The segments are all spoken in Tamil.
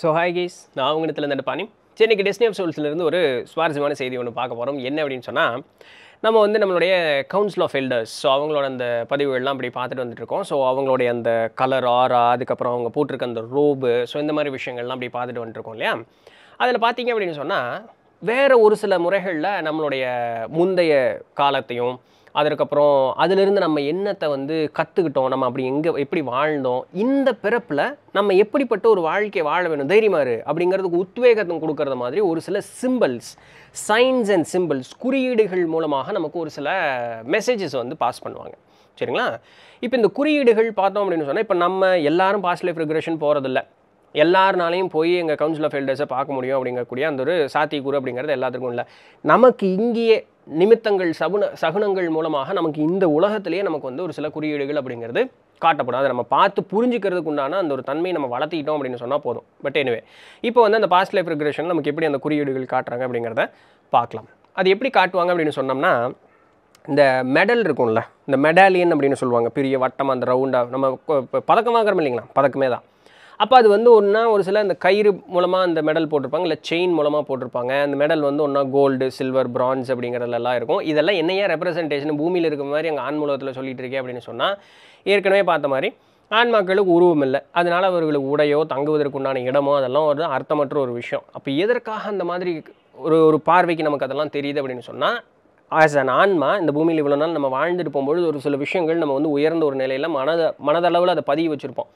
ஸோ ஹாய் கைஸ் நான் அவங்க இடத்துல இருந்த பாணி சரி இன்றைக்கி டெஸ்னி ஆஃப் சோல்ஸ்லேருந்து ஒரு சுவாரஸ்யமான செய்தி ஒன்று பார்க்க போகிறோம் என்ன அப்படின்னு சொன்னால் நம்ம வந்து நம்மளுடைய கவுன்சில் ஆஃப் எல்டர்ஸ் ஸோ அவங்களோட அந்த பதிவுகள்லாம் அப்படி பார்த்துட்டு வந்துட்டுருக்கோம் ஸோ அவங்களுடைய அந்த கலர் ஆரா அதுக்கப்புறம் அவங்க போட்டிருக்க அந்த ரோபு ஸோ இந்த மாதிரி விஷயங்கள்லாம் அப்படி பார்த்துட்டு வந்துட்டுருக்கோம் இல்லையா அதில் பார்த்தீங்க அப்படின்னு சொன்னால் வேறு ஒரு சில முறைகளில் நம்மளுடைய முந்தைய காலத்தையும் அதற்கப்புறம் அதிலிருந்து நம்ம என்னத்தை வந்து கற்றுக்கிட்டோம் நம்ம அப்படி எங்கே எப்படி வாழ்ந்தோம் இந்த பிறப்பில் நம்ம எப்படிப்பட்ட ஒரு வாழ்க்கை வாழ வேணும் தைரியமாரு அப்படிங்கிறதுக்கு உத்வேகத்தை கொடுக்கறது மாதிரி ஒரு சில சிம்பிள்ஸ் சைன்ஸ் அண்ட் சிம்பிள்ஸ் குறியீடுகள் மூலமாக நமக்கு ஒரு சில மெசேஜஸ் வந்து பாஸ் பண்ணுவாங்க சரிங்களா இப்போ இந்த குறியீடுகள் பார்த்தோம் அப்படின்னு சொன்னால் இப்போ நம்ம எல்லாரும் பாஸ்ட் லைஃப் ரெக்ரெஷன் எல்லாருனாலையும் போய் எங்கள் கவுன்சில் ஆஃப் எல்டர்ஸை பார்க்க முடியும் அப்படிங்கக்கூடிய அந்த ஒரு சாத்தியக்கூறு அப்படிங்கிறது எல்லாத்துக்கும் இல்லை நமக்கு இங்கேயே நிமித்தங்கள் சகுன சகுனங்கள் மூலமாக நமக்கு இந்த உலகத்திலேயே நமக்கு வந்து ஒரு சில குறியீடுகள் அப்படிங்கிறது காட்டப்படும் அதை நம்ம பார்த்து புரிஞ்சுக்கிறதுக்கு உண்டான அந்த ஒரு தன்மையை நம்ம வளர்த்திக்கிட்டோம் அப்படின்னு சொன்னால் போதும் பட் எனவே இப்போ வந்து அந்த பாஸ்ட் லைஃப் ரிக்ரெஷன் நமக்கு எப்படி அந்த குறியீடுகள் காட்டுறாங்க அப்படிங்கிறத பார்க்கலாம் அது எப்படி காட்டுவாங்க அப்படின்னு சொன்னோம்னா இந்த மெடல் இருக்கும்ல இந்த மெடாலியன் அப்படின்னு சொல்லுவாங்க பெரிய வட்டம் அந்த ரவுண்டாக நம்ம இப்போ பதக்கம் வாங்குறோம் இல்லைங்களா பதக்கமே தான் அப்போ அது வந்து ஒன்றா ஒரு சில இந்த கயிறு மூலமாக அந்த மெடல் போட்டிருப்பாங்க இல்லை செயின் மூலமாக போட்டிருப்பாங்க அந்த மெடல் வந்து ஒன்றா கோல்டு சில்வர் பிரான்ஸ் அப்படிங்கிறதெல்லாம் இருக்கும் இதெல்லாம் என்னையா ரெப்ரஸன்டேஷன் பூமியில் இருக்கிற மாதிரி எங்கள் ஆண்மூலத்தில் சொல்லிட்டு இருக்கேன் அப்படின்னு சொன்னால் ஏற்கனவே பார்த்த மாதிரி ஆன்மாக்களுக்கு உருவம் இல்லை அதனால் அவர்களுக்கு உடையோ தங்குவதற்குண்டான இடமோ அதெல்லாம் ஒரு அர்த்தமற்ற ஒரு விஷயம் அப்போ எதற்காக அந்த மாதிரி ஒரு ஒரு பார்வைக்கு நமக்கு அதெல்லாம் தெரியுது அப்படின்னு சொன்னால் ஆஸ் அன் ஆன்மா இந்த பூமியில் இவ்வளோ நாள் நம்ம வாழ்ந்துட்டு போகும்பொழுது ஒரு சில விஷயங்கள் நம்ம வந்து உயர்ந்த ஒரு நிலையில் மனத மனதளவில் அதை பதிவு வச்சுருப்போம்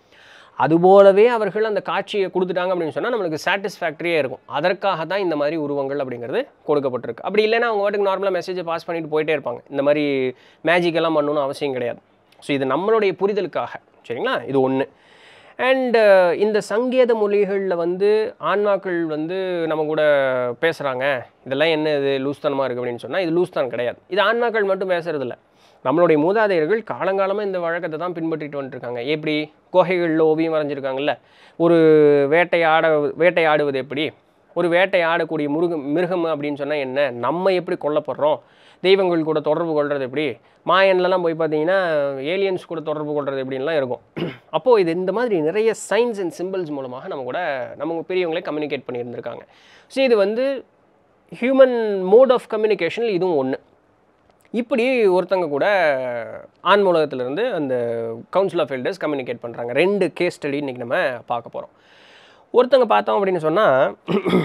அதுபோலவே அவர்கள் அந்த காட்சியை கொடுத்துட்டாங்க அப்படின்னு சொன்னால் நம்மளுக்கு சாட்டிஸ்ஃபேக்டரியாக இருக்கும் அதற்காக தான் இந்த மாதிரி உருவங்கள் அப்படிங்கிறது கொடுக்கப்பட்டிருக்கு அப்படி இல்லைன்னா அவங்க வாட்டுக்கு நார்மலாக மெசேஜை பாஸ் பண்ணிட்டு போயிட்டே இருப்பாங்க இந்த மாதிரி மேஜிக்கெல்லாம் பண்ணணும்னு அவசியம் கிடையாது ஸோ இது நம்மளுடைய புரிதலுக்காக சரிங்களா இது ஒன்று அண்டு uh, இந்த சங்கேத மொழிகளில் வந்து ஆன்மாக்கள் வந்து நம்ம கூட பேசுகிறாங்க இதெல்லாம் என்ன இது லூஸ்தனமாக இருக்குது அப்படின்னு சொன்னால் இது லூஸ்தான் கிடையாது இது ஆன்மாக்கள் மட்டும் பேசுகிறதில்ல நம்மளுடைய மூதாதையர்கள் காலங்காலமாக இந்த வழக்கத்தை தான் பின்பற்றிட்டு வந்துருக்காங்க எப்படி குகைகளில் ஓவியம் வரைஞ்சிருக்காங்கல்ல ஒரு வேட்டையாட வேட்டையாடுவது எப்படி ஒரு வேட்டையாடக்கூடிய முருகம் மிருகம் அப்படின்னு சொன்னால் என்ன நம்ம எப்படி கொல்லப்படுறோம் தெய்வங்கள் கூட தொடர்பு கொள்வது எப்படி மாயன்லலாம் போய் பார்த்தீங்கன்னா ஏலியன்ஸ் கூட தொடர்பு கொள்வது எப்படின்லாம் இருக்கும் அப்போது இது இந்த மாதிரி நிறைய சைன்ஸ் அண்ட் சிம்பிள்ஸ் மூலமாக நம்ம கூட நம்ம பெரியவங்களே கம்யூனிகேட் பண்ணியிருந்திருக்காங்க ஸோ இது வந்து ஹியூமன் மோட் ஆஃப் கம்யூனிகேஷனில் இதுவும் ஒன்று இப்படி ஒருத்தங்க கூட ஆன்மூலகத்திலேருந்து அந்த கவுன்சில் ஆஃப் எல்டர்ஸ் கம்யூனிகேட் பண்ணுறாங்க ரெண்டு கேஸ் ஸ்டடி இன்றைக்கி நம்ம பார்க்க போகிறோம் ஒருத்தங்க பார்த்தோம் அப்படின்னு சொன்னால்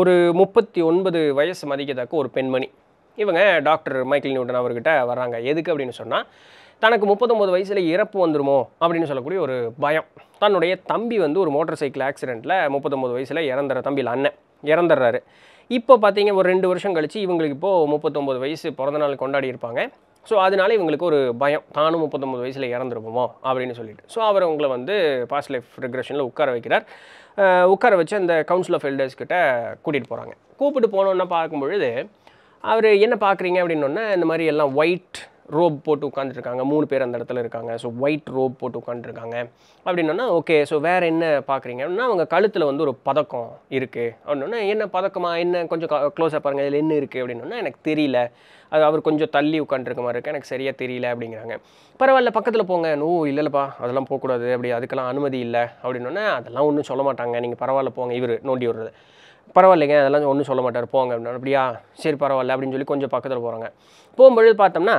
ஒரு முப்பத்தி ஒன்பது வயசு மதிக்கத்தக்க ஒரு பெண்மணி இவங்க டாக்டர் மைக்கேல் நியூட்டன் அவர்கிட்ட வராங்க எதுக்கு அப்படின்னு சொன்னால் தனக்கு முப்பத்தொம்போது வயசில் இறப்பு வந்துடுமோ அப்படின்னு சொல்லக்கூடிய ஒரு பயம் தன்னுடைய தம்பி வந்து ஒரு மோட்டார் சைக்கிள் ஆக்சிடெண்ட்டில் முப்பத்தொம்போது வயசில் இறந்துற தம்பியில் அண்ணன் இறந்துடுறாரு இப்போ பார்த்தீங்க ஒரு ரெண்டு வருஷம் கழித்து இவங்களுக்கு இப்போது முப்பத்தொம்போது வயசு பிறந்தநாள் கொண்டாடி இருப்பாங்க ஸோ அதனால இவங்களுக்கு ஒரு பயம் தானும் முப்பத்தொம்பது வயசில் இறந்துருப்போமோ அப்படின்னு சொல்லிட்டு ஸோ அவர் உங்களை வந்து பாஸ்ட் லைஃப் ரெக்ரெஷனில் உட்கார வைக்கிறார் உட்கார வச்சு அந்த கவுன்சில் ஆஃப் எல்டர்ஸ் கிட்ட கூட்டிகிட்டு போகிறாங்க கூப்பிட்டு போனோன்னா பார்க்கும்பொழுது அவர் என்ன பார்க்குறீங்க அப்படின்னோன்னா இந்த மாதிரி எல்லாம் ஒயிட் ரோப் போட்டு உட்காந்துருக்காங்க மூணு பேர் அந்த இடத்துல இருக்காங்க ஸோ ஒயிட் ரோப் போட்டு உட்காந்துருக்காங்க அப்படின்னா ஓகே ஸோ வேறு என்ன பார்க்குறீங்க அப்படின்னா அவங்க கழுத்தில் வந்து ஒரு பதக்கம் இருக்குது அப்படின்னா என்ன பதக்கமா என்ன கொஞ்சம் க்ளோஸாக பாருங்கள் இதில் என்ன இருக்குது அப்படின்னா எனக்கு தெரியல அது அவர் கொஞ்சம் தள்ளி உட்காந்துருக்க மாதிரி இருக்குது எனக்கு சரியாக தெரியல அப்படிங்கிறாங்க பரவாயில்ல பக்கத்தில் போங்க ஓ இல்லைப்பா அதெல்லாம் போகக்கூடாது அப்படி அதுக்கெல்லாம் அனுமதி இல்லை அப்படின்னோடனே அதெல்லாம் ஒன்றும் சொல்ல மாட்டாங்க நீங்கள் பரவாயில்ல போங்க இவர் நோண்டி விடுறது பரவாயில்லைங்க அதெல்லாம் ஒன்றும் சொல்ல மாட்டார் போங்க அப்படின்னா அப்படியா சரி பரவாயில்ல அப்படின்னு சொல்லி கொஞ்சம் பக்கத்தில் போகிறாங்க போகும்பொழுது பார்த்தோம்னா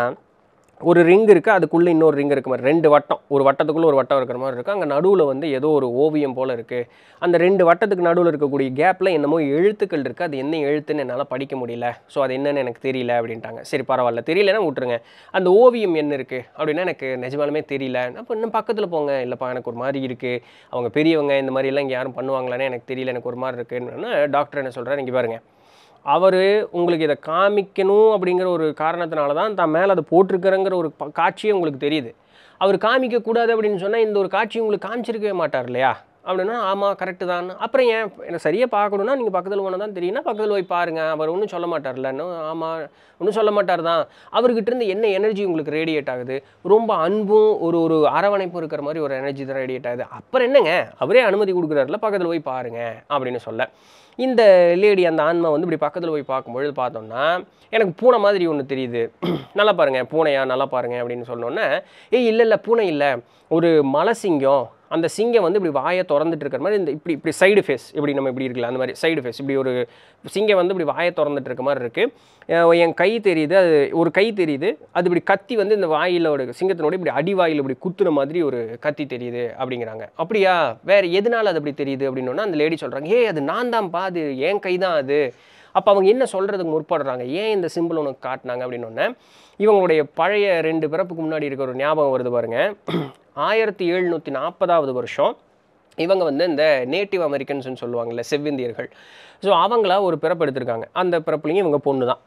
ஒரு ரிங் இருக்குது அதுக்குள்ளே இன்னொரு ரிங் இருக்க மாதிரி ரெண்டு வட்டம் ஒரு வட்டத்துக்குள்ளே ஒரு வட்டம் இருக்கிற மாதிரி இருக்குது அங்கே நடுவில் வந்து ஏதோ ஒரு ஓவியம் போல் இருக்குது அந்த ரெண்டு வட்டத்துக்கு நடுவில் இருக்கக்கூடிய கேப்பில் என்னமோ எழுத்துக்கள் இருக்குது அது என்ன எழுத்துன்னு என்னால் படிக்க முடியல ஸோ அது என்னென்னு எனக்கு தெரியல அப்படின்ட்டாங்க சரி பரவாயில்ல தெரியலன்னா விட்டுருங்க அந்த ஓவியம் என்ன இருக்குது அப்படின்னா எனக்கு நிஜமாலுமே தெரியல அப்போ இன்னும் பக்கத்தில் போங்க இல்லைப்பா எனக்கு ஒரு மாதிரி இருக்குது அவங்க பெரியவங்க இந்த மாதிரிலாம் இங்கே யாரும் பண்ணுவாங்களான்னு எனக்கு தெரியல எனக்கு ஒரு மாதிரி இருக்குன்னு டாக்டர் என்ன சொல்கிறேன் இங்கே பாருங்கள் அவர் உங்களுக்கு இதை காமிக்கணும் அப்படிங்கிற ஒரு காரணத்தினால தான் தான் மேலே அதை போட்டிருக்கிறங்கிற ஒரு காட்சியே உங்களுக்கு தெரியுது அவர் காமிக்கக்கூடாது அப்படின்னு சொன்னால் இந்த ஒரு காட்சி உங்களுக்கு காமிச்சிருக்கவே மாட்டார் இல்லையா அப்படின்னா ஆமாம் கரெக்டு தான் அப்புறம் ஏன் என்னை சரியாக பார்க்கணுன்னா நீங்கள் பக்கத்தில் ஒன்று தான் தெரியும்னா பக்கத்தில் போய் பாருங்கள் அவர் ஒன்றும் சொல்ல மாட்டார்ல இன்னும் ஆமாம் ஒன்றும் சொல்ல மாட்டார் தான் இருந்து என்ன எனர்ஜி உங்களுக்கு ரேடியேட் ஆகுது ரொம்ப அன்பும் ஒரு ஒரு அரவணைப்பும் இருக்கிற மாதிரி ஒரு எனர்ஜி தான் ரேடியேட் ஆகுது அப்புறம் என்னங்க அவரே அனுமதி கொடுக்குறாருல பக்கத்தில் போய் பாருங்கள் அப்படின்னு சொல்ல இந்த லேடி அந்த ஆன்மா வந்து இப்படி பக்கத்தில் போய் பார்க்கும்பொழுது பார்த்தோம்னா எனக்கு பூனை மாதிரி ஒன்று தெரியுது நல்லா பாருங்கள் பூனையா நல்லா பாருங்கள் அப்படின்னு சொன்னோன்னே ஏய் இல்லை இல்லை பூனை இல்லை ஒரு மலை சிங்கம் அந்த சிங்கம் வந்து இப்படி வாயை திறந்துட்டு இருக்கிற மாதிரி இந்த இப்படி இப்படி சைடு ஃபேஸ் இப்படி நம்ம இப்படி இருக்கல அந்த மாதிரி சைடு ஃபேஸ் இப்படி ஒரு சிங்கம் வந்து இப்படி வாயை திறந்துட்டு இருக்க மாதிரி இருக்குது என் கை தெரியுது அது ஒரு கை தெரியுது அது இப்படி கத்தி வந்து இந்த வாயிலோட சிங்கத்தினோட இப்படி அடிவாயில் இப்படி குத்துற மாதிரி ஒரு கத்தி தெரியுது அப்படிங்கிறாங்க அப்படியா வேறு எதனால் அது அப்படி தெரியுது அப்படின்னா அந்த லேடி சொல்கிறாங்க ஏ அது நான் தான்ப்பா அது என் கை தான் அது அப்போ அவங்க என்ன சொல்கிறதுக்கு முற்படுறாங்க ஏன் இந்த சிம்பிள் உனக்கு காட்டினாங்க அப்படின்னோடனே இவங்களுடைய பழைய ரெண்டு பிறப்புக்கு முன்னாடி இருக்கிற ஒரு ஞாபகம் வருது பாருங்கள் ஆயிரத்தி எழுநூற்றி நாற்பதாவது வருஷம் இவங்க வந்து இந்த நேட்டிவ் அமெரிக்கன்ஸ்னு சொல்லுவாங்கள்ல செவ்விந்தியர்கள் ஸோ அவங்களா ஒரு பிறப்பு எடுத்திருக்காங்க அந்த பிறப்புலையும் இவங்க பொண்ணு தான்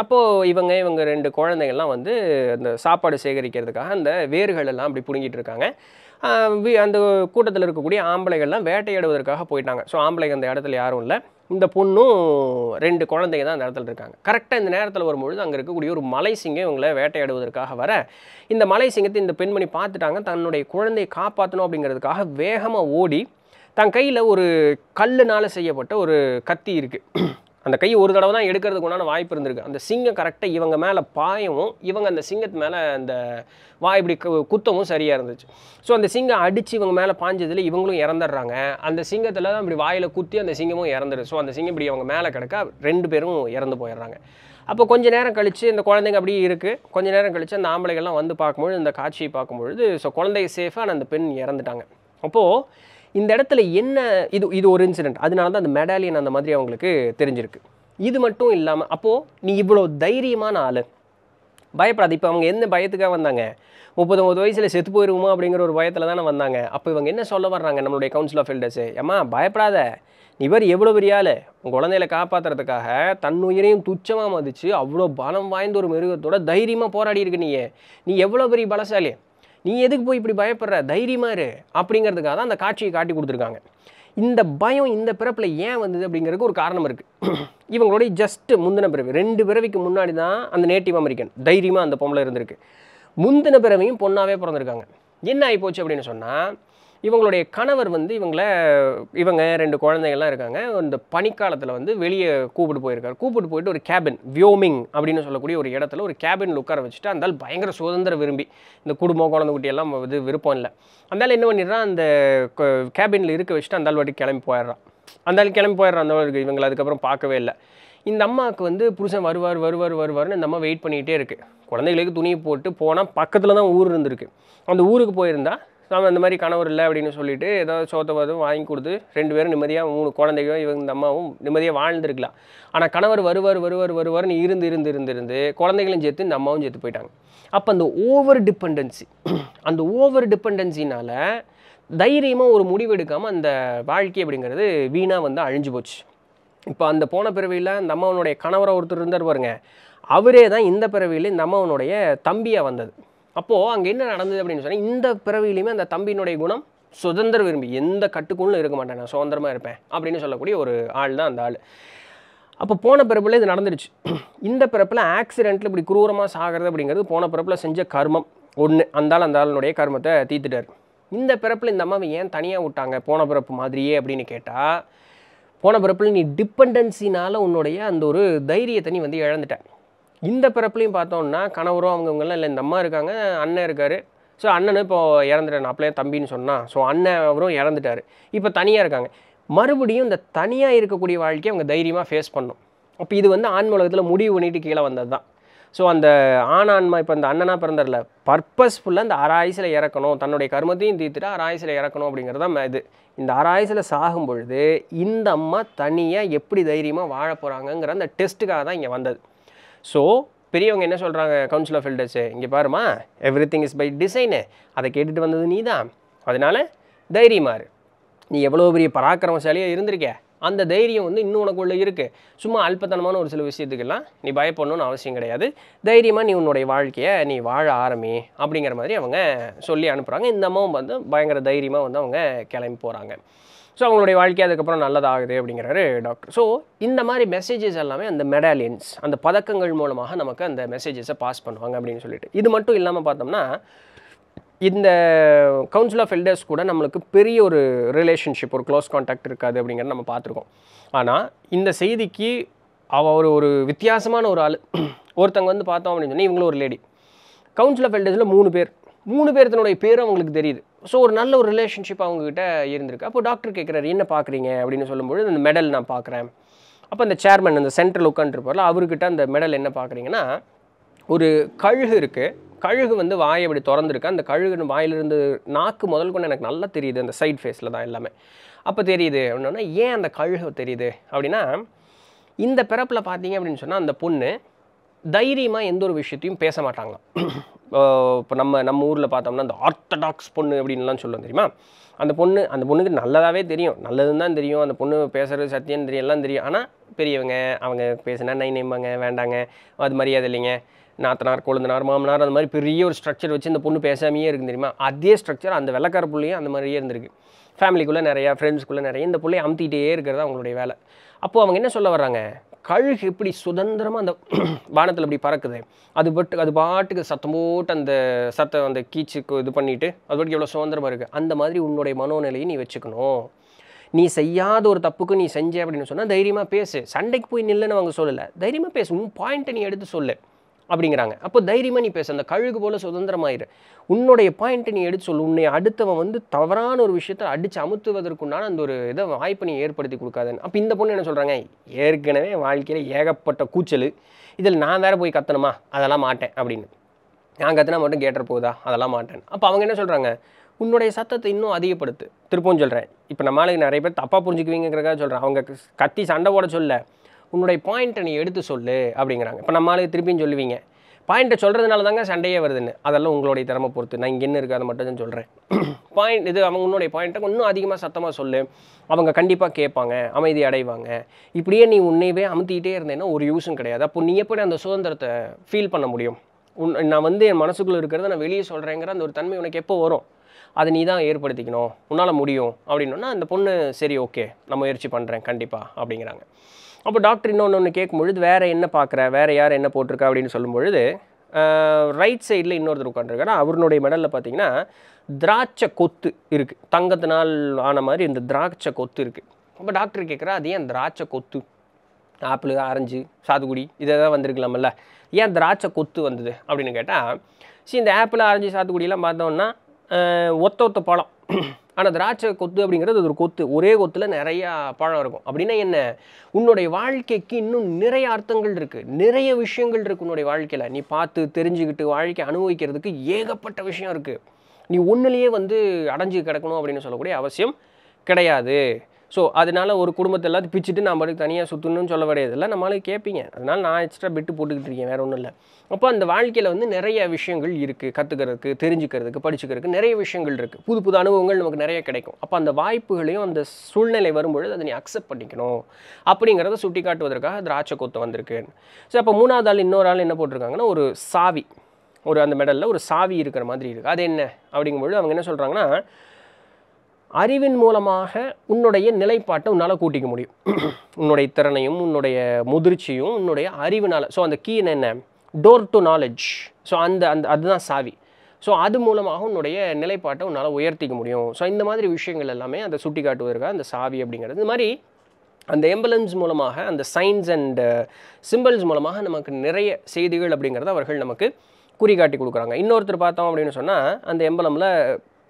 அப்போது இவங்க இவங்க ரெண்டு குழந்தைகள்லாம் வந்து அந்த சாப்பாடு சேகரிக்கிறதுக்காக அந்த வேர்கள் எல்லாம் அப்படி பிடுங்கிட்டு இருக்காங்க அந்த கூட்டத்தில் இருக்கக்கூடிய ஆம்பளைகள்லாம் வேட்டையாடுவதற்காக போயிட்டாங்க ஸோ ஆம்பளைகள் அந்த இடத்துல யாரும் இல்லை இந்த பொண்ணும் ரெண்டு குழந்தைங்க தான் அந்த இடத்துல இருக்காங்க கரெக்டாக இந்த நேரத்தில் வரும்பொழுது அங்கே இருக்கக்கூடிய ஒரு மலை சிங்கம் இவங்களை வேட்டையாடுவதற்காக வர இந்த மலை சிங்கத்தை இந்த பெண்மணி பார்த்துட்டாங்க தன்னுடைய குழந்தையை காப்பாற்றணும் அப்படிங்கிறதுக்காக வேகமாக ஓடி தன் கையில் ஒரு கல்லுனால் செய்யப்பட்ட ஒரு கத்தி இருக்குது அந்த கை ஒரு தடவை தான் எடுக்கிறதுக்கு உண்டான வாய்ப்பு இருந்திருக்கு அந்த சிங்கம் கரெக்டாக இவங்க மேலே பாயவும் இவங்க அந்த சிங்கத்து மேலே அந்த வாய் இப்படி குத்தவும் சரியாக இருந்துச்சு ஸோ அந்த சிங்கம் அடித்து இவங்க மேலே பாஞ்சதில் இவங்களும் இறந்துடுறாங்க அந்த சிங்கத்தில் தான் இப்படி வாயில் குத்தி அந்த சிங்கமும் இறந்துடும் ஸோ அந்த சிங்கம் இப்படி அவங்க மேலே கிடக்க ரெண்டு பேரும் இறந்து போயிடுறாங்க அப்போ கொஞ்ச நேரம் கழித்து இந்த குழந்தைங்க அப்படியே இருக்குது கொஞ்ச நேரம் கழித்து அந்த ஆம்பளைகள்லாம் வந்து பார்க்கும்பொழுது இந்த காட்சியை பார்க்கும்பொழுது ஸோ குழந்தைய சேஃபாக அந்த பெண் இறந்துட்டாங்க அப்போது இந்த இடத்துல என்ன இது இது ஒரு இன்சிடென்ட் அதனால தான் அந்த மெடாலியன் அந்த மாதிரி அவங்களுக்கு தெரிஞ்சிருக்கு இது மட்டும் இல்லாமல் அப்போது நீ இவ்வளோ தைரியமான ஆள் பயப்படாது இப்போ அவங்க எந்த பயத்துக்காக வந்தாங்க முப்பது ஒம்பது வயசில் செத்து போயிடுவோமா அப்படிங்கிற ஒரு பயத்தில் தானே வந்தாங்க அப்போ இவங்க என்ன சொல்ல வர்றாங்க நம்மளுடைய கவுன்சில் ஆஃப் எல்டர்ஸு ஏம்மா பயப்படாத இவர் எவ்வளோ பெரிய ஆள் உங்கள் குழந்தையில காப்பாற்றுறதுக்காக தன் உயிரையும் துச்சமாக மதித்து அவ்வளோ பலம் வாய்ந்த ஒரு மிருகத்தோட தைரியமாக போராடி இருக்கு நீ நீ எவ்வளோ பெரிய பலசாலி நீ எதுக்கு போய் இப்படி பயப்படுற தைரியமாக இரு அப்படிங்கிறதுக்காக தான் அந்த காட்சியை காட்டி கொடுத்துருக்காங்க இந்த பயம் இந்த பிறப்பில் ஏன் வந்தது அப்படிங்கிறதுக்கு ஒரு காரணம் இருக்குது இவங்களுடைய ஜஸ்ட்டு முந்தின பிறவி ரெண்டு பிறவிக்கு முன்னாடி தான் அந்த நேட்டிவ் அமெரிக்கன் தைரியமாக அந்த பொம்பளை இருந்திருக்கு முந்தின பிறவையும் பொண்ணாகவே பிறந்திருக்காங்க என்ன ஆகிப்போச்சு அப்படின்னு சொன்னால் இவங்களுடைய கணவர் வந்து இவங்கள இவங்க ரெண்டு குழந்தைங்கள்லாம் இருக்காங்க இந்த பனிக்காலத்தில் வந்து வெளியே கூப்பிட்டு போயிருக்காரு கூப்பிட்டு போயிட்டு ஒரு கேபின் வியோமிங் அப்படின்னு சொல்லக்கூடிய ஒரு இடத்துல ஒரு கேபின் உட்கார வச்சுட்டு அந்தால் பயங்கர சுதந்திர விரும்பி இந்த குடும்பம் குழந்தை குட்டி எல்லாம் இது விருப்பம் இல்லை அந்தாலும் என்ன பண்ணிடுறான் அந்த கேபினில் இருக்க வச்சுட்டு அந்தால் வாட்டி கிளம்பி போயிடுறான் அந்தாலும் கிளம்பி போயிடுறான் அந்த அளவுக்கு இவங்களை அதுக்கப்புறம் பார்க்கவே இல்லை இந்த அம்மாவுக்கு வந்து புருஷன் வருவார் வருவார் வருவார்னு இந்த அம்மா வெயிட் பண்ணிக்கிட்டே இருக்குது குழந்தைகளுக்கு துணியை போட்டு போனால் பக்கத்தில் தான் ஊர் இருந்திருக்கு அந்த ஊருக்கு போயிருந்தால் நாம் இந்த மாதிரி கணவர் இல்லை அப்படின்னு சொல்லிட்டு ஏதோ சோத்த வாங்கி கொடுத்து ரெண்டு பேரும் நிம்மதியாக மூணு குழந்தைகளும் இவங்க இந்த அம்மாவும் நிம்மதியாக வாழ்ந்துருக்கலாம் ஆனால் கணவர் வருவார் வருவார் வருவார்னு இருந்து இருந்து இருந்து இருந்து குழந்தைகளும் சேர்த்து இந்த அம்மாவும் சேர்த்து போயிட்டாங்க அப்போ அந்த ஓவர் டிபெண்டன்சி அந்த ஓவர் டிபெண்டன்சினால் தைரியமாக ஒரு முடிவு எடுக்காமல் அந்த வாழ்க்கை அப்படிங்கிறது வீணாக வந்து அழிஞ்சு போச்சு இப்போ அந்த போன பிறவியில் அந்த அம்மாவனுடைய கணவராக ஒருத்தர் இருந்தார் பாருங்க அவரே தான் இந்த பிறவியில் இந்த அம்மாவனுடைய தம்பியாக வந்தது அப்போது அங்கே என்ன நடந்தது அப்படின்னு சொன்னால் இந்த பிறவிலையுமே அந்த தம்பியினுடைய குணம் சுதந்திரம் விரும்பி எந்த கட்டுக்குள்ளும் இருக்க மாட்டேன் நான் சுதந்திரமாக இருப்பேன் அப்படின்னு சொல்லக்கூடிய ஒரு ஆள் தான் அந்த ஆள் அப்போ போன பிறப்பில் இது நடந்துருச்சு இந்த பிறப்பில் ஆக்சிடெண்ட்டில் இப்படி குரூரமாக சாகிறது அப்படிங்கிறது போன பிறப்பில் செஞ்ச கர்மம் ஒன்று ஆள் அந்த ஆளுடைய கர்மத்தை தீர்த்துட்டார் இந்த பிறப்பில் இந்த அம்மாவை ஏன் தனியாக விட்டாங்க போன பிறப்பு மாதிரியே அப்படின்னு கேட்டால் போன பிறப்பில் நீ டிப்பெண்டன்சினால் உன்னுடைய அந்த ஒரு தைரியத்தை நீ வந்து இழந்துட்டேன் இந்த பிறப்புலையும் பார்த்தோம்னா கணவரும் அவங்கவுங்கெல்லாம் இல்லை இந்த அம்மா இருக்காங்க அண்ணன் இருக்கார் ஸோ அண்ணனும் இப்போது இறந்துட்டேன் அப்படியே தம்பின்னு சொன்னால் ஸோ அண்ணன் அவரும் இறந்துட்டார் இப்போ தனியாக இருக்காங்க மறுபடியும் இந்த தனியாக இருக்கக்கூடிய வாழ்க்கையை அவங்க தைரியமாக ஃபேஸ் பண்ணும் அப்போ இது வந்து ஆண் உலகத்தில் முடிவு பண்ணிட்டு கீழே வந்தது தான் ஸோ அந்த ஆண் ஆன்மா இப்போ இந்த அண்ணனாக பிறந்தரில் பர்பஸ்ஃபுல்லாக இந்த அராயுசில் இறக்கணும் தன்னுடைய கர்மத்தையும் தீர்த்துட்டு அராயுசில் இறக்கணும் அப்படிங்கிறது தான் இது இந்த அராய்ச்சியில் சாகும் பொழுது இந்த அம்மா தனியாக எப்படி தைரியமாக வாழ போகிறாங்கங்கிற அந்த டெஸ்ட்டுக்காக தான் இங்கே வந்தது ஸோ பெரியவங்க என்ன சொல்கிறாங்க கவுன்சில் ஆஃப் எல்டர்ஸு இங்கே பாருமா everything is by design அதை கேட்டுட்டு வந்தது நீ தான் அதனால் தைரியமாறு நீ எவ்வளோ பெரிய பராக்கிரமசாலியாக இருந்திருக்க அந்த தைரியம் வந்து இன்னும் உனக்குள்ளே இருக்குது சும்மா அல்பத்தனமான ஒரு சில விஷயத்துக்கெல்லாம் நீ பயப்படணும்னு அவசியம் கிடையாது தைரியமாக நீ உன்னுடைய வாழ்க்கையை நீ வாழ ஆரம்பி அப்படிங்கிற மாதிரி அவங்க சொல்லி அனுப்புகிறாங்க இந்த அம்மாவும் வந்து பயங்கர தைரியமாக வந்து அவங்க கிளம்பி போகிறாங்க ஸோ அவங்களுடைய வாழ்க்கை அதுக்கப்புறம் நல்லதாகுது அப்படிங்கிறாரு டாக்டர் ஸோ இந்த மாதிரி மெசேஜஸ் எல்லாமே அந்த மெடாலியன்ஸ் அந்த பதக்கங்கள் மூலமாக நமக்கு அந்த மெசேஜஸை பாஸ் பண்ணுவாங்க அப்படின்னு சொல்லிட்டு இது மட்டும் இல்லாமல் பார்த்தோம்னா இந்த கவுன்சில் ஆஃப் எல்டர்ஸ் கூட நம்மளுக்கு பெரிய ஒரு ரிலேஷன்ஷிப் ஒரு க்ளோஸ் காண்டாக்ட் இருக்காது அப்படிங்கிறத நம்ம பார்த்துருக்கோம் ஆனால் இந்த செய்திக்கு அவ ஒரு ஒரு வித்தியாசமான ஒரு ஆள் ஒருத்தங்க வந்து பார்த்தோம் அப்படின்னு சொன்னால் இவங்களும் ஒரு லேடி கவுன்சில் ஆஃப் எல்டர்ஸில் மூணு பேர் மூணு பேர் பேரும் அவங்களுக்கு தெரியுது ஸோ ஒரு நல்ல ஒரு ரிலேஷன்ஷிப் அவங்கக்கிட்ட இருந்திருக்கு அப்போ டாக்டர் கேட்குறாரு என்ன பார்க்குறீங்க அப்படின்னு சொல்லும்போது அந்த மெடல் நான் பார்க்குறேன் அப்போ அந்த சேர்மன் அந்த சென்ட்ரல் உட்காந்துருப்பார்ல அவர்கிட்ட அந்த மெடல் என்ன பார்க்குறீங்கன்னா ஒரு கழுகு இருக்குது கழுகு வந்து வாய் அப்படி திறந்துருக்கு அந்த கழுகு வாயிலிருந்து நாக்கு முதல் கொண்டு எனக்கு நல்லா தெரியுது அந்த சைட் ஃபேஸில் தான் எல்லாமே அப்போ தெரியுது அப்படின்னா ஏன் அந்த கழுகு தெரியுது அப்படின்னா இந்த பிறப்பில் பார்த்தீங்க அப்படின்னு சொன்னால் அந்த பொண்ணு தைரியமாக எந்த ஒரு விஷயத்தையும் பேச மாட்டாங்க இப்போ நம்ம நம்ம ஊரில் பார்த்தோம்னா அந்த ஆர்த்தடாக்ஸ் பொண்ணு அப்படின்லாம் சொல்லுவோம் தெரியுமா அந்த பொண்ணு அந்த பொண்ணுக்கு நல்லதாகவே தெரியும் நல்லதுன்னு தான் தெரியும் அந்த பொண்ணு பேசுகிறது சத்தியம் தெரியும் எல்லாம் தெரியும் ஆனால் பெரியவங்க அவங்க பேசினா நை நைம்பாங்க வேண்டாங்க அது மரியாதை இல்லைங்க நாத்தனார் கொழுந்தனார் மாமனார் அந்த மாதிரி பெரிய ஒரு ஸ்ட்ரக்சர் வச்சு இந்த பொண்ணு பேசாமையே இருக்குது தெரியுமா அதே ஸ்ட்ரக்சர் அந்த வெள்ளக்கார பிள்ளையும் அந்த மாதிரியே இருந்திருக்கு ஃபேமிலிக்குள்ளே நிறையா ஃப்ரெண்ட்ஸ்குள்ளே நிறைய இந்த பிள்ளையை அமுத்திக்கிட்டே இருக்கிறது அவங்களுடைய வேலை அப்போது அவங்க என்ன சொல்ல வர்றாங்க கழுகு எப்படி சுதந்திரமாக அந்த வானத்தில் இப்படி பறக்குது அது பட்டு அது பாட்டுக்கு சத்தம் போட்டு அந்த சத்தம் அந்த கீச்சுக்கு இது பண்ணிவிட்டு அது பாட்டுக்கு எவ்வளோ சுதந்திரமாக இருக்குது அந்த மாதிரி உன்னுடைய மனோநிலையை நீ வச்சுக்கணும் நீ செய்யாத ஒரு தப்புக்கு நீ செஞ்ச அப்படின்னு சொன்னால் தைரியமாக பேசு சண்டைக்கு போய் நில்லுன்னு அவங்க சொல்லலை தைரியமாக பேசு உன் பாயிண்ட்டை நீ எடுத்து சொல்லு அப்படிங்கிறாங்க அப்போ தைரியமாக நீ பேச அந்த கழுகு போல் சுதந்திரமாயிரு உன்னுடைய பாயிண்ட்டை நீ எடுத்து சொல்லு உன்னை அடுத்தவன் வந்து தவறான ஒரு விஷயத்தை அடித்து அமுத்துவதற்குண்டான அந்த ஒரு இதை வாய்ப்பை நீ ஏற்படுத்தி கொடுக்காதுன்னு அப்போ இந்த பொண்ணு என்ன சொல்கிறாங்க ஏற்கனவே வாழ்க்கையில் ஏகப்பட்ட கூச்சல் இதில் நான் வேறு போய் கத்தணுமா அதெல்லாம் மாட்டேன் அப்படின்னு நான் கத்தினா மட்டும் கேட்டர் போகுதா அதெல்லாம் மாட்டேன் அப்போ அவங்க என்ன சொல்கிறாங்க உன்னுடைய சத்தத்தை இன்னும் அதிகப்படுத்து திருப்பம் சொல்கிறேன் இப்போ நம்மளுக்கு நிறைய பேர் தப்பாக புரிஞ்சுக்குவீங்கிறக்காக சொல்கிறேன் அவங்க கத்தி சண்டை போட சொல்ல உன்னுடைய பாயிண்ட்டை நீ எடுத்து சொல்லு அப்படிங்கிறாங்க இப்போ நம்மளால திருப்பியும் சொல்லுவீங்க பாயிண்ட்டை சொல்கிறதுனால தாங்க சண்டையே வருதுன்னு அதெல்லாம் உங்களுடைய திறமை பொறுத்து நான் இங்கே என்ன இருக்குது அதை மட்டும் தான் சொல்கிறேன் பாயிண்ட் இது அவங்க உன்னுடைய பாயிண்ட்டை இன்னும் அதிகமாக சத்தமாக சொல்லு அவங்க கண்டிப்பாக கேட்பாங்க அமைதி அடைவாங்க இப்படியே நீ உன்னையவே அமுத்திக்கிட்டே இருந்தேன்னா ஒரு யூஸும் கிடையாது அப்போ நீ எப்படி அந்த சுதந்திரத்தை ஃபீல் பண்ண முடியும் உன் நான் வந்து என் மனசுக்குள்ளே இருக்கிறத நான் வெளியே சொல்கிறேங்கிற அந்த ஒரு தன்மை உனக்கு எப்போ வரும் அதை நீ தான் ஏற்படுத்திக்கணும் உன்னால் முடியும் அப்படின்னோன்னா அந்த பொண்ணு சரி ஓகே நான் முயற்சி பண்ணுறேன் கண்டிப்பாக அப்படிங்கிறாங்க அப்போ டாக்டர் இன்னொன்று ஒன்று கேட்கும்பொழுது வேறு என்ன பார்க்குற வேறு யார் என்ன போட்டிருக்கா அப்படின்னு சொல்லும்பொழுது ரைட் சைடில் இன்னொருத்தர் உட்காந்துருக்காரு அவருடைய மெடலில் பார்த்தீங்கன்னா திராட்சை கொத்து இருக்குது தங்கத்தினால் ஆன மாதிரி இந்த திராட்சை கொத்து இருக்குது அப்போ டாக்டர் கேட்குறா அது ஏன் திராட்சை கொத்து ஆப்பிள் ஆரஞ்சு சாத்துக்குடி இதை தான் வந்திருக்கலாமல்ல ஏன் திராட்சை கொத்து வந்தது அப்படின்னு கேட்டால் சரி இந்த ஆப்பிள் ஆரஞ்சு சாத்துக்குடியெலாம் பார்த்தோன்னா ஒத்த ஒத்த பழம் ஆனால் திராட்சை கொத்து அப்படிங்கிறது ஒரு கொத்து ஒரே கொத்தில் நிறையா பழம் இருக்கும் அப்படின்னா என்ன உன்னுடைய வாழ்க்கைக்கு இன்னும் நிறைய அர்த்தங்கள் இருக்குது நிறைய விஷயங்கள் இருக்குது உன்னுடைய வாழ்க்கையில் நீ பார்த்து தெரிஞ்சுக்கிட்டு வாழ்க்கை அனுபவிக்கிறதுக்கு ஏகப்பட்ட விஷயம் இருக்குது நீ ஒன்றுலேயே வந்து அடைஞ்சு கிடக்கணும் அப்படின்னு சொல்லக்கூடிய அவசியம் கிடையாது ஸோ அதனால் ஒரு குடும்பத்தை எல்லாத்தையும் பிச்சுட்டு நான் பாட்டுக்கு தனியாக சுற்றணும்னு சொல்ல இல்லை நம்மளால கேட்பீங்க அதனால் நான் எக்ஸ்ட்ரா பிட்டு போட்டுக்கிட்டு இருக்கேன் வேறு ஒன்றும் இல்லை அப்போ அந்த வாழ்க்கையில் வந்து நிறைய விஷயங்கள் இருக்குது கற்றுக்கிறதுக்கு தெரிஞ்சுக்கிறதுக்கு படிச்சுக்கிறதுக்கு நிறைய விஷயங்கள் இருக்குது புது புது அனுபவங்கள் நமக்கு நிறைய கிடைக்கும் அப்போ அந்த வாய்ப்புகளையும் அந்த சூழ்நிலை வரும்பொழுது அதை நீ அக்செப்ட் பண்ணிக்கணும் அப்படிங்கிறத சுட்டி காட்டுவதற்காக திராட்சை கொத்து வந்திருக்கு ஸோ அப்போ மூணாவது ஆள் இன்னொரு ஆள் என்ன போட்டிருக்காங்கன்னா ஒரு சாவி ஒரு அந்த மெடலில் ஒரு சாவி இருக்கிற மாதிரி இருக்குது அது என்ன அப்படிங்கும்பொழுது அவங்க என்ன சொல்கிறாங்கன்னா அறிவின் மூலமாக உன்னுடைய நிலைப்பாட்டை உன்னால் கூட்டிக்க முடியும் உன்னுடைய திறனையும் உன்னுடைய முதிர்ச்சியும் உன்னுடைய அறிவினால் ஸோ அந்த கீன் என்ன டோர் டு நாலேஜ் ஸோ அந்த அந்த அதுதான் சாவி ஸோ அது மூலமாக உன்னுடைய நிலைப்பாட்டை உன்னால் உயர்த்திக்க முடியும் ஸோ இந்த மாதிரி விஷயங்கள் எல்லாமே அதை சுட்டி காட்டுவதற்காக அந்த சாவி அப்படிங்கிறது இந்த மாதிரி அந்த எம்புலன்ஸ் மூலமாக அந்த சைன்ஸ் அண்ட் சிம்பிள்ஸ் மூலமாக நமக்கு நிறைய செய்திகள் அப்படிங்கிறத அவர்கள் நமக்கு குறிகாட்டி கொடுக்குறாங்க இன்னொருத்தர் பார்த்தோம் அப்படின்னு சொன்னால் அந்த எம்பலமில்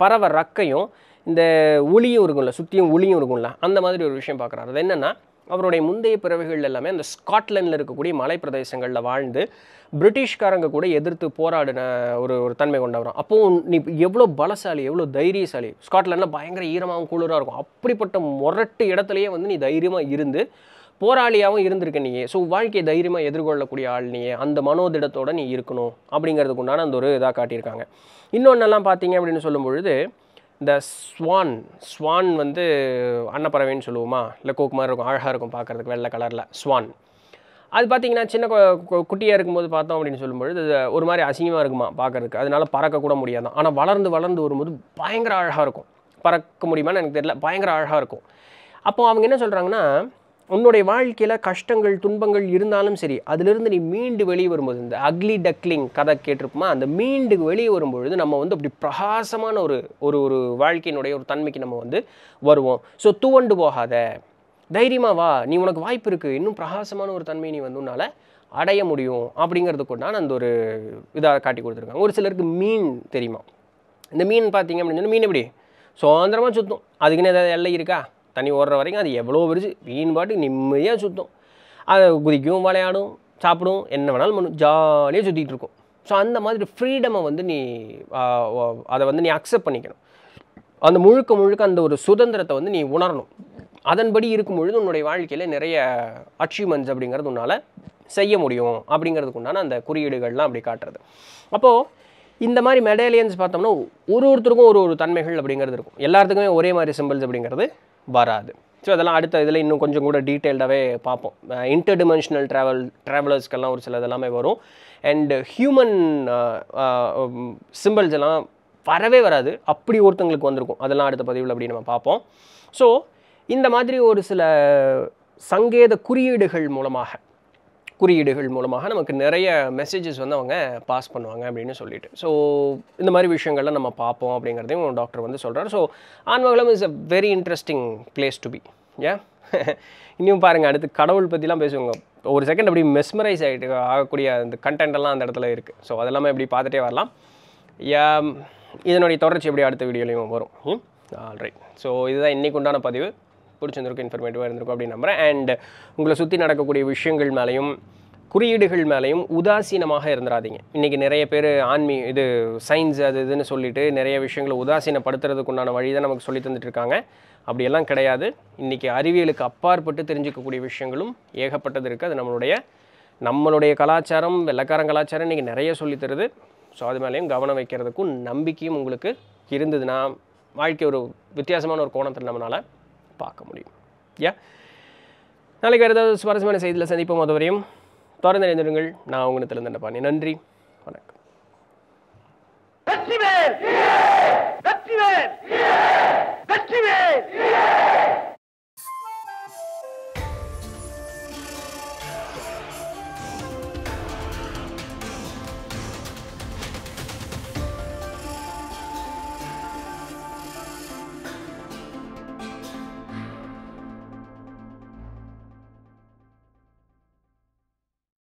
பறவை ரக்கையும் இந்த ஒளியும் இருக்கும்ல சுற்றியும் ஒளியும் இருக்கும்ல அந்த மாதிரி ஒரு விஷயம் பார்க்குறாரு அது என்னென்னா அவருடைய முந்தைய பிறவைகள் எல்லாமே அந்த ஸ்காட்லாண்டில் இருக்கக்கூடிய மலை பிரதேசங்களில் வாழ்ந்து பிரிட்டிஷ்காரங்க கூட எதிர்த்து போராடின ஒரு ஒரு தன்மை கொண்டவரும் அப்போது நீ எவ்வளோ பலசாலி எவ்வளோ தைரியசாலி ஸ்காட்லாண்டில் பயங்கர ஈரமாகவும் குளிராக இருக்கும் அப்படிப்பட்ட முரட்டு இடத்துலையே வந்து நீ தைரியமாக இருந்து போராளியாகவும் இருந்திருக்க நீயே ஸோ வாழ்க்கையை தைரியமாக எதிர்கொள்ளக்கூடிய ஆள் நீயே அந்த மனோதிடத்தோடு நீ இருக்கணும் அப்படிங்கிறதுக்குண்டான அந்த ஒரு இதாக காட்டியிருக்காங்க இன்னொன்னெல்லாம் பார்த்தீங்க அப்படின்னு சொல்லும் பொழுது இந்த ஸ்வான் ஸ்வான் வந்து அன்னப்பறவைன்னு சொல்லுவோமா இல்லை கோக்கு மாதிரி இருக்கும் அழகாக இருக்கும் பார்க்குறதுக்கு வெள்ளை கலரில் ஸ்வான் அது பார்த்திங்கன்னா சின்ன குட்டியாக இருக்கும்போது பார்த்தோம் அப்படின்னு சொல்லும்பொழுது ஒரு மாதிரி அசிங்கமாக இருக்குமா பார்க்குறதுக்கு அதனால பறக்கக்கூட முடியாதான் ஆனால் வளர்ந்து வளர்ந்து வரும்போது பயங்கர அழகாக இருக்கும் பறக்க முடியுமான்னு எனக்கு தெரியல பயங்கர அழகாக இருக்கும் அப்போது அவங்க என்ன சொல்கிறாங்கன்னா உன்னுடைய வாழ்க்கையில் கஷ்டங்கள் துன்பங்கள் இருந்தாலும் சரி அதிலிருந்து நீ மீண்டு வெளியே வரும்போது இந்த அக்லி டக்லிங் கதை கேட்டிருப்போமா அந்த மீண்டு வெளியே வரும்பொழுது நம்ம வந்து அப்படி பிரகாசமான ஒரு ஒரு ஒரு வாழ்க்கையினுடைய ஒரு தன்மைக்கு நம்ம வந்து வருவோம் ஸோ துவண்டு போகாத தைரியமாக வா நீ உனக்கு வாய்ப்பு இருக்குது இன்னும் பிரகாசமான ஒரு தன்மையை நீ வந்து உன்னால் அடைய முடியும் அப்படிங்கிறதுக்கு நான் அந்த ஒரு இதாக காட்டி கொடுத்துருக்காங்க ஒரு சிலருக்கு மீன் தெரியுமா இந்த மீன் பார்த்தீங்க அப்படின்னு சொன்னால் மீன் எப்படி சுதந்திரமாக சுற்றும் அதுக்குன்னு ஏதாவது எல்லை இருக்கா தண்ணி ஓடுற வரைக்கும் அது எவ்வளோ பிரிச்சு மீன் பாட்டுக்கு நிம்மதியாக சுற்றும் அதை குதிக்கும் விளையாடும் சாப்பிடும் என்ன வேணாலும் பண்ணும் ஜாலியாக சுற்றிட்டு இருக்கும் ஸோ அந்த மாதிரி ஃப்ரீடமை வந்து நீ அதை வந்து நீ அக்செப்ட் பண்ணிக்கணும் அந்த முழுக்க முழுக்க அந்த ஒரு சுதந்திரத்தை வந்து நீ உணரணும் அதன்படி இருக்கும் பொழுது உன்னுடைய வாழ்க்கையில் நிறைய அச்சீவ்மெண்ட்ஸ் அப்படிங்கிறது உன்னால் செய்ய முடியும் அப்படிங்கிறதுக்கு உண்டான அந்த குறியீடுகள்லாம் அப்படி காட்டுறது அப்போது இந்த மாதிரி மெடேலியன்ஸ் பார்த்தோம்னா ஒரு ஒருத்தருக்கும் ஒரு ஒரு தன்மைகள் அப்படிங்கிறது இருக்கும் எல்லாத்துக்குமே ஒரே மாதிரி சிம்பிள்ஸ் அப்படிங்கிறது வராது ஸோ அதெல்லாம் அடுத்த இதில் இன்னும் கொஞ்சம் கூட டீட்டெயில்டாகவே பார்ப்போம் இன்டர் டிமென்ஷனல் ட்ராவல் ட்ராவலர்ஸ்க்கெல்லாம் ஒரு சில இதெல்லாமே வரும் அண்டு ஹியூமன் சிம்பிள்ஸ் எல்லாம் வரவே வராது அப்படி ஒருத்தங்களுக்கு வந்திருக்கும் அதெல்லாம் அடுத்த பதிவில் அப்படி நம்ம பார்ப்போம் ஸோ இந்த மாதிரி ஒரு சில சங்கேத குறியீடுகள் மூலமாக குறியீடுகள் மூலமாக நமக்கு நிறைய மெசேஜஸ் வந்து அவங்க பாஸ் பண்ணுவாங்க அப்படின்னு சொல்லிட்டு ஸோ இந்த மாதிரி விஷயங்கள்லாம் நம்ம பார்ப்போம் அப்படிங்கிறதையும் டாக்டர் வந்து சொல்கிறார் ஸோ ஆன்மகலம் is a very interesting place to be a இன்னும் பாருங்கள் அடுத்து கடவுள் பற்றிலாம் பேசுவாங்க ஒரு செகண்ட் அப்படி மெஸ்மரைஸ் ஆகிட்டு ஆகக்கூடிய அந்த கண்டென்ட்டெல்லாம் அந்த இடத்துல இருக்குது ஸோ அதெல்லாமே இப்படி பார்த்துட்டே வரலாம் இதனுடைய தொடர்ச்சி எப்படி அடுத்த வீடியோலையும் வரும் ஆல்ரைட் hmm? ஸோ இதுதான் இன்றைக்கு உண்டான பதிவு பிடிச்சிருந்திருக்கும் இன்ஃபர்மேட்டிவாக இருந்திருக்கும் அப்படின்னு நம்புகிறேன் அண்ட் உங்களை சுற்றி நடக்கக்கூடிய விஷயங்கள் மேலேயும் குறியீடுகள் மேலேயும் உதாசீனமாக இருந்துடாதீங்க இன்றைக்கி நிறைய பேர் ஆன்மீ இது சயின்ஸ் அது இதுன்னு சொல்லிட்டு நிறைய விஷயங்களை உதாசீனப்படுத்துறதுக்கு உண்டான வழி தான் நமக்கு சொல்லி தந்துட்டுருக்காங்க அப்படியெல்லாம் கிடையாது இன்றைக்கி அறிவியலுக்கு அப்பாற்பட்டு தெரிஞ்சுக்கக்கூடிய விஷயங்களும் ஏகப்பட்டது இருக்குது அது நம்மளுடைய நம்மளுடைய கலாச்சாரம் வெள்ளக்காரன் கலாச்சாரம் இன்றைக்கி நிறைய சொல்லித்தருது ஸோ அது மேலேயும் கவனம் வைக்கிறதுக்கும் நம்பிக்கையும் உங்களுக்கு இருந்ததுன்னா வாழ்க்கை ஒரு வித்தியாசமான ஒரு கோணத்தில் நம்மளால் பார்க்க முடியும் யா நாளைக்கு வேறு ஏதாவது சுவாரஸ்யமான செய்தியில் சந்திப்போம் அதுவரையும் தொடர்ந்து இணைந்திருங்கள் நான் உங்களுக்கு திறந்தண்டப்பாணி நன்றி வணக்கம் வேர் வெற்றி வேர்